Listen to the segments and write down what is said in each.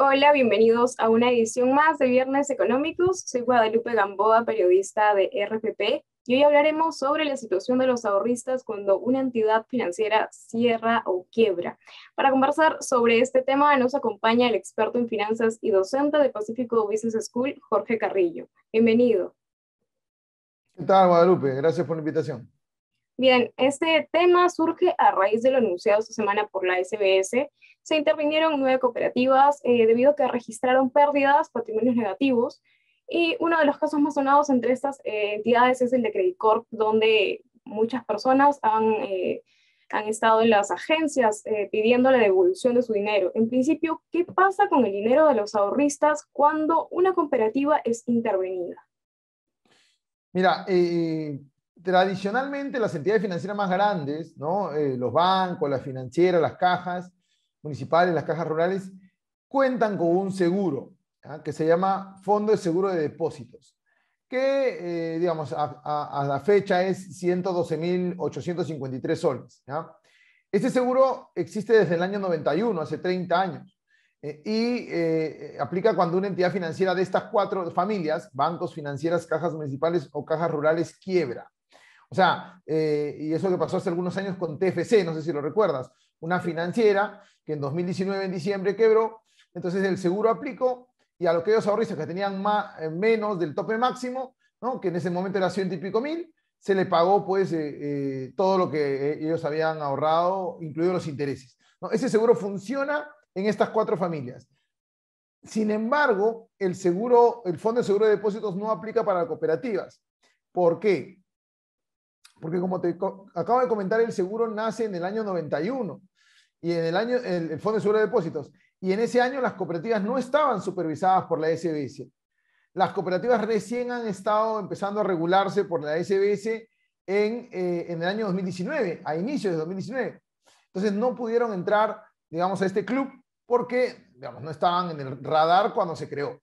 Hola, bienvenidos a una edición más de Viernes Económicos. Soy Guadalupe Gamboa, periodista de RPP, y hoy hablaremos sobre la situación de los ahorristas cuando una entidad financiera cierra o quiebra. Para conversar sobre este tema nos acompaña el experto en finanzas y docente de Pacífico Business School, Jorge Carrillo. Bienvenido. ¿Qué tal, Guadalupe? Gracias por la invitación. Bien, este tema surge a raíz de lo anunciado esta semana por la SBS se intervinieron nueve cooperativas eh, debido a que registraron pérdidas, patrimonios negativos. Y uno de los casos más sonados entre estas eh, entidades es el de Credit Corp, donde muchas personas han, eh, han estado en las agencias pidiendo la devolución de su dinero. En principio, ¿qué pasa con el dinero de los ahorristas cuando una cooperativa es intervenida? Mira, tradicionalmente las entidades financieras más grandes, ¿no? los bancos, las financieras, las cajas, municipales, las cajas rurales, cuentan con un seguro ¿ah? que se llama Fondo de Seguro de Depósitos, que, eh, digamos, a, la fecha es 112.853 soles. Este seguro existe desde el año 91, hace 30 años, eh, y eh, aplica cuando una entidad financiera de estas cuatro familias, bancos, financieras, cajas municipales o cajas rurales, quiebra. O sea, y eso que pasó hace algunos años con TFC, no sé si lo recuerdas una financiera que en 2019 en diciembre quebró, entonces el seguro aplicó y a lo que ellos ahorristas que tenían más, eh, menos del tope máximo, que en ese momento era ciento y pico mil, se le pagó pues eh, eh, todo lo que ellos habían ahorrado, incluidos los intereses. Ese seguro funciona en estas cuatro familias. Sin embargo, el seguro, el Fondo de Seguro de Depósitos no aplica para cooperativas. ¿Por qué? Porque como te acabo de comentar, el seguro nace en el año 91 y en el año el, Fondo de Seguro de Depósitos. Y en ese año las cooperativas no estaban supervisadas por la SBS. Las cooperativas recién han estado empezando a regularse por la SBS en, eh, en, el año 2019, a inicios de 2019. Entonces no pudieron entrar, digamos, a este club porque, digamos, no estaban en el radar cuando se creó.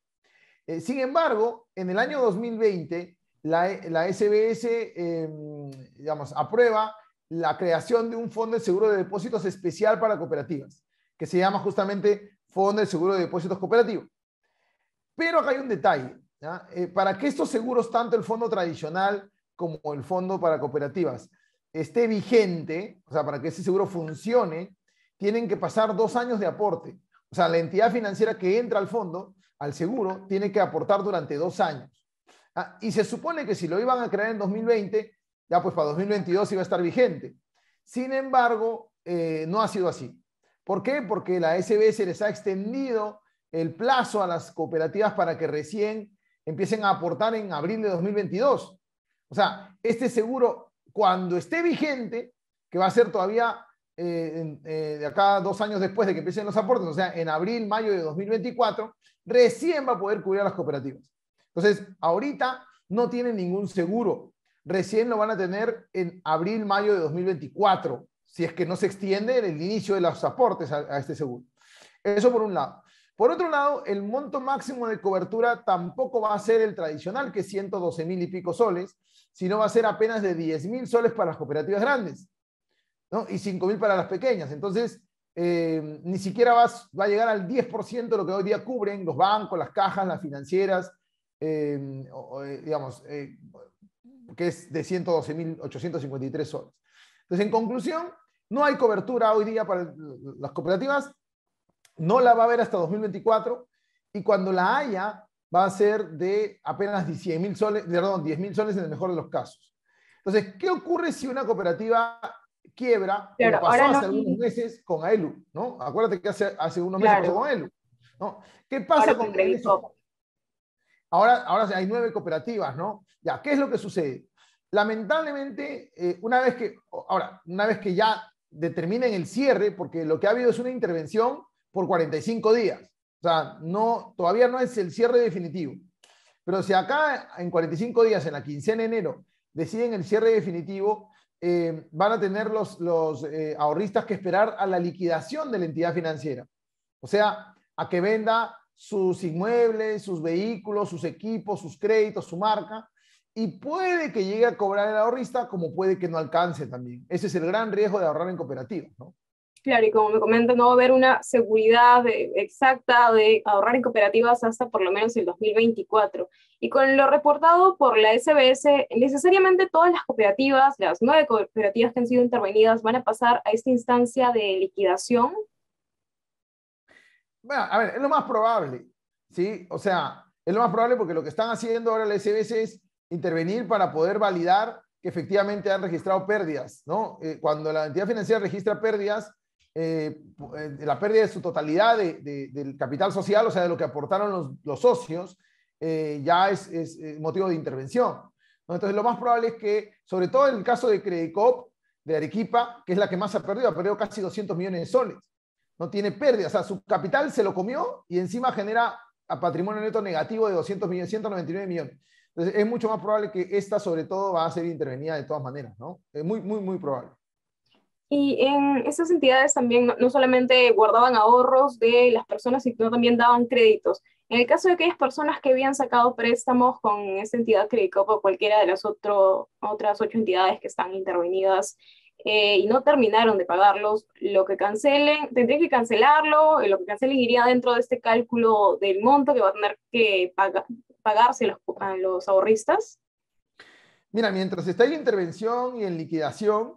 Eh, sin embargo, en el año 2020, la, SBS, em, digamos, aprueba la creación de un fondo de seguro de depósitos especial para cooperativas, que se llama justamente Fondo de Seguro de Depósitos Cooperativo. Pero acá hay un detalle. Eh, para que estos seguros, tanto el fondo tradicional como el fondo para cooperativas, esté vigente, o sea, para que ese seguro funcione, tienen que pasar dos años de aporte. O sea, la entidad financiera que entra al fondo, al seguro, tiene que aportar durante dos años. Ah, y se supone que si lo iban a crear en 2020, ya pues para 2022 iba a estar vigente. Sin embargo, eh, no ha sido así. ¿Por qué? Porque la SBS les ha extendido el plazo a las cooperativas para que recién empiecen a aportar en abril de 2022. O sea, este seguro, cuando esté vigente, que va a ser todavía eh, eh, de acá dos años después de que empiecen los aportes, o sea, en abril, mayo de 2024, recién va a poder cubrir a las cooperativas. Entonces, ahorita no tienen ningún seguro. Recién lo van a tener en abril, mayo de 2024, si es que no se extiende el inicio de los aportes a, este seguro. Eso por un lado. Por otro lado, el monto máximo de cobertura tampoco va a ser el tradicional, que es 112 mil y pico soles, sino va a ser apenas de 10 mil soles para las cooperativas grandes ¿no? y 5 mil para las pequeñas. Entonces, eh, ni siquiera va a llegar al 10% de lo que hoy día cubren los bancos, las cajas, las financieras, Em, eh, digamos, eh, que es de 112.853 soles. Entonces, en conclusión, no hay cobertura hoy día para las cooperativas, no la va a haber hasta 2024 y cuando la haya va a ser de apenas 10.000 soles, perdón, 10.000 soles en el mejor de los casos. Entonces, ¿qué ocurre si una cooperativa quiebra, hace algunos meses con AELU, ¿no? Acuérdate que hace, hace unos meses pasó con AELU, ¿Qué pasa con, AELU? Ahora, ahora hay nueve cooperativas, ¿no? Ya, ¿qué es lo que sucede? Lamentablemente, eh, una vez que, ahora, una vez que ya determinen el cierre, porque lo que ha habido es una intervención por 45 días. O sea, no, todavía no es el cierre definitivo. Pero si acá en 45 días, en la quincena de enero, deciden el cierre definitivo, eh, van a tener los, los eh, ahorristas que esperar a la liquidación de la entidad financiera. O sea, a que venda sus inmuebles, sus vehículos, sus equipos, sus créditos, su marca, y puede que llegue a cobrar el ahorrista como puede que no alcance también. Ese es el gran riesgo de ahorrar en cooperativas, Claro, y como me comentan, no va a haber una seguridad eh, exacta de ahorrar en cooperativas hasta por lo menos el 2024. Y con lo reportado por la SBS, necesariamente todas las cooperativas, las nueve cooperativas que han sido intervenidas, van a pasar a esta instancia de liquidación bueno, a ver, es lo más probable, ¿sí? O sea, es lo más probable porque lo que están haciendo ahora la SBS es intervenir para poder validar que efectivamente han registrado pérdidas, ¿no? Eh, cuando la entidad financiera registra pérdidas, eh, eh, la pérdida de su totalidad del capital social, o sea, de lo que aportaron los, socios, ya es, motivo de intervención. Entonces, lo más probable es que, sobre todo en el caso de Credicop, de Arequipa, que es la que más ha perdido, ha perdido casi 200 millones de soles no tiene pérdida, o sea, su capital se lo comió y encima genera a patrimonio neto negativo de 200 millones, 199 millones. Entonces, es mucho más probable que esta, sobre todo, va a ser intervenida de todas maneras, ¿no? Es muy, muy, muy probable. Y en esas entidades también no, solamente guardaban ahorros de las personas, sino también daban créditos. En el caso de aquellas personas que habían sacado préstamos con esa entidad crédito o cualquiera de las otras ocho entidades que están intervenidas eh, y no terminaron de pagarlos, lo que cancelen, tendrían que cancelarlo, eh, lo que cancelen iría dentro de este cálculo del monto que va a tener que pagarse a los ahorristas. Mira, mientras está en intervención y en liquidación,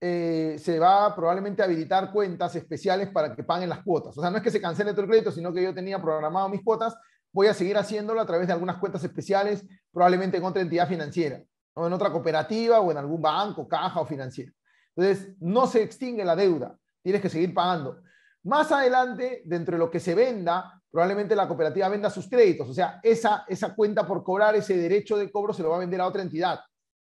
eh, se va probablemente a habilitar cuentas especiales para que paguen las cuotas. O sea, no es que se cancele todo el crédito, sino que yo tenía programado mis cuotas, voy a seguir haciéndolo a través de algunas cuentas especiales, probablemente en otra entidad financiera, o en otra cooperativa, o en algún banco, caja o financiera. Entonces, no se extingue la deuda, tienes que seguir pagando. Más adelante, dentro de lo que se venda, probablemente la cooperativa venda sus créditos, o sea, esa, esa cuenta por cobrar, ese derecho de cobro se lo va a vender a otra entidad,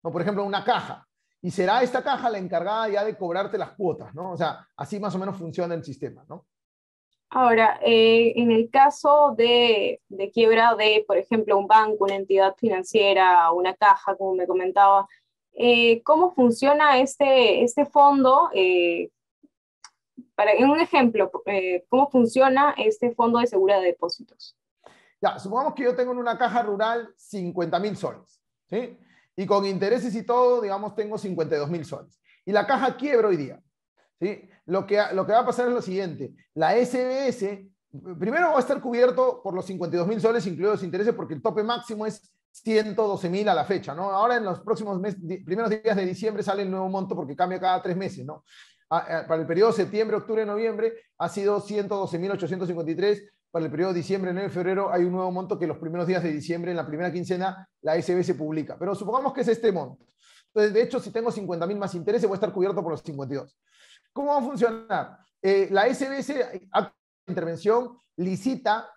¿no? por ejemplo, una caja. Y será esta caja la encargada ya de cobrarte las cuotas, ¿no? O sea, así más o menos funciona el sistema, ¿no? Ahora, eh, en el caso de, de, quiebra de, por ejemplo, un banco, una entidad financiera, una caja, como me comentaba, eh, cómo funciona este, este fondo, eh, en un ejemplo, eh, cómo funciona este fondo de seguridad de depósitos. Ya, supongamos que yo tengo en una caja rural 50 mil soles, ¿sí? Y con intereses y todo, digamos, tengo 52 mil soles. Y la caja quiebra hoy día, ¿sí? Lo que, lo que va a pasar es lo siguiente, la SBS primero va a estar cubierto por los 52 mil soles, incluidos intereses, porque el tope máximo es 112.000 mil a la fecha, ¿no? Ahora en los próximos meses, primeros días de diciembre sale el nuevo monto porque cambia cada tres meses, ¿no? Para el periodo septiembre, octubre, noviembre ha sido 112.853. Para el periodo diciembre, en y febrero hay un nuevo monto que los primeros días de diciembre, en la primera quincena, la SBS publica. Pero supongamos que es este monto. Entonces, de hecho, si tengo 50.000 más intereses, voy a estar cubierto por los 52. ¿Cómo va a funcionar? Eh, la SBS, acto intervención, licita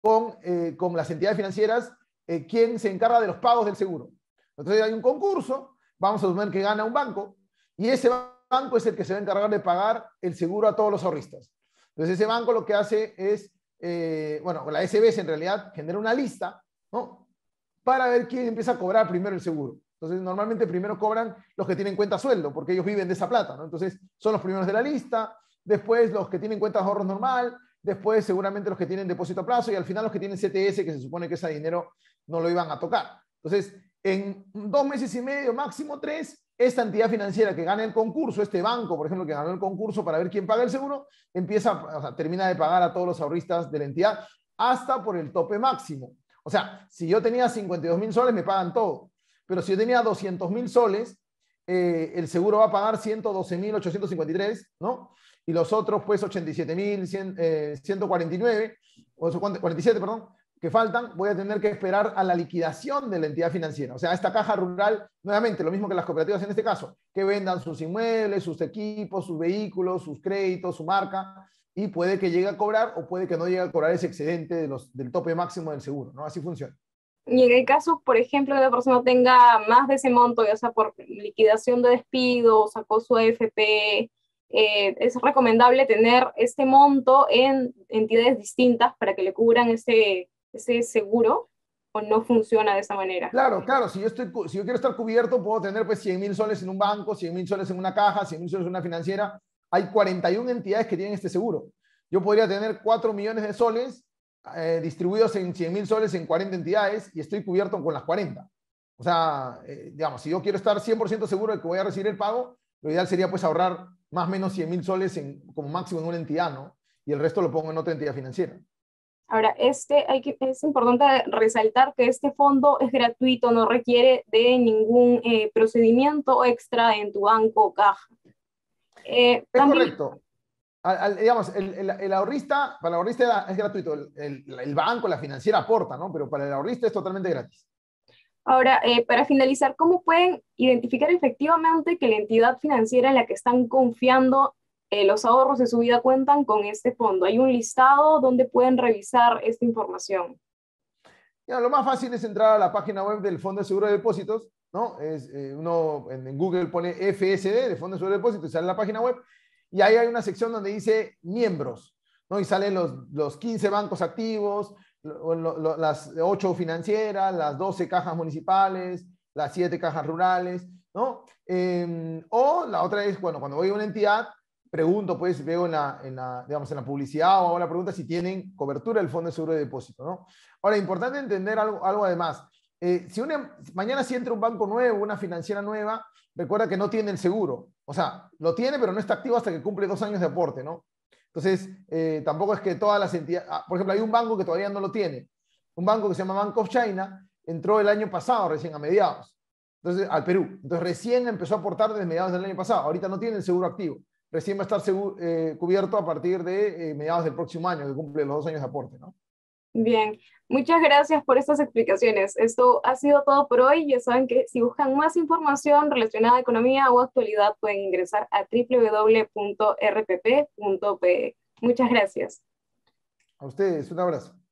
con, eh, con las entidades financieras eh, quién se encarga de los pagos del seguro. Entonces hay un concurso, vamos a suponer que gana un banco, y ese banco es el que se va a encargar de pagar el seguro a todos los ahorristas. Entonces ese banco lo que hace es, eh, bueno, la SBS en realidad genera una lista, ¿no? Para ver quién empieza a cobrar primero el seguro. Entonces normalmente primero cobran los que tienen cuenta sueldo, porque ellos viven de esa plata, ¿no? Entonces son los primeros de la lista, después los que tienen cuenta ahorros normal, después seguramente los que tienen depósito a plazo y al final los que tienen CTS, que se supone que ese dinero no lo iban a tocar. Entonces, en dos meses y medio, máximo tres, esta entidad financiera que gana el concurso, este banco, por ejemplo, que ganó el concurso para ver quién paga el seguro, empieza, o sea, termina de pagar a todos los ahorristas de la entidad hasta por el tope máximo. O sea, si yo tenía 52 mil soles, me pagan todo. Pero si yo tenía 200 mil soles, eh, el seguro va a pagar 112 mil 853, ¿no? y los otros pues 87.149, 149, eh, o 47, perdón, que faltan, voy a tener que esperar a la liquidación de la entidad financiera. O sea, esta caja rural, nuevamente, lo mismo que las cooperativas en este caso, que vendan sus inmuebles, sus equipos, sus vehículos, sus créditos, su marca, y puede que llegue a cobrar o puede que no llegue a cobrar ese excedente de los, del tope máximo del seguro, ¿no? Así funciona. Y en el caso, por ejemplo, que la persona tenga más de ese monto, ya sea por liquidación de despido, sacó su AFP, eh, es recomendable tener este monto en entidades distintas para que le cubran ese, ese seguro o no funciona de esa manera. Claro, claro, si yo, estoy, si yo quiero estar cubierto, puedo tener pues 100 mil soles en un banco, 100 mil soles en una caja, 100 mil soles en una financiera. Hay 41 entidades que tienen este seguro. Yo podría tener 4 millones de soles eh, distribuidos en 100 mil soles en 40 entidades y estoy cubierto con las 40. O sea, eh, digamos, si yo quiero estar 100% seguro de que voy a recibir el pago, lo ideal sería pues ahorrar más o menos 100 mil soles en, como máximo en una entidad, ¿no? Y el resto lo pongo en otra entidad financiera. Ahora, este, hay que, es importante resaltar que este fondo es gratuito, no requiere de ningún eh, procedimiento extra en tu banco o caja. Eh, es correcto. digamos, el, ahorrista, para el ahorrista es gratuito, el, el, banco, la financiera aporta, ¿no? Pero para el ahorrista es totalmente gratis. Ahora, eh, para finalizar, ¿cómo pueden identificar efectivamente que la entidad financiera en la que están confiando eh, los ahorros de su vida cuentan con este fondo? ¿Hay un listado donde pueden revisar esta información? Ya, lo más fácil es entrar a la página web del Fondo de Seguro de Depósitos, ¿no? Es, eh, uno en, Google pone FSD, de Fondo de Seguro de Depósitos, sale la página web, y ahí hay una sección donde dice miembros, ¿no? Y salen los, los 15 bancos activos, las ocho financieras, las doce cajas municipales, las siete cajas rurales, ¿no? Em, o la otra es, bueno, cuando voy a una entidad, pregunto, pues veo en la, digamos, en la publicidad o hago la pregunta si tienen cobertura del Fondo de Seguro de Depósito, ¿no? Ahora, importante entender algo, además. Eh, si mañana si entra un banco nuevo, una financiera nueva, recuerda que no tiene el seguro. O sea, lo tiene, pero no está activo hasta que cumple dos años de aporte, ¿no? Entonces, eh, tampoco es que todas las entidades, ah, por ejemplo, hay un banco que todavía no lo tiene, un banco que se llama Bank of China, entró el año pasado, recién a mediados, entonces al Perú. Entonces, recién empezó a aportar desde mediados del año pasado, ahorita no tiene el seguro activo, recién va a estar eh, cubierto a partir de eh, mediados del próximo año, que cumple los dos años de aporte, ¿no? Bien, Muchas gracias por estas explicaciones. Esto ha sido todo por hoy. Ya saben que si buscan más información relacionada a economía o actualidad pueden ingresar a www.rpp.pe. Muchas gracias. A ustedes, un abrazo.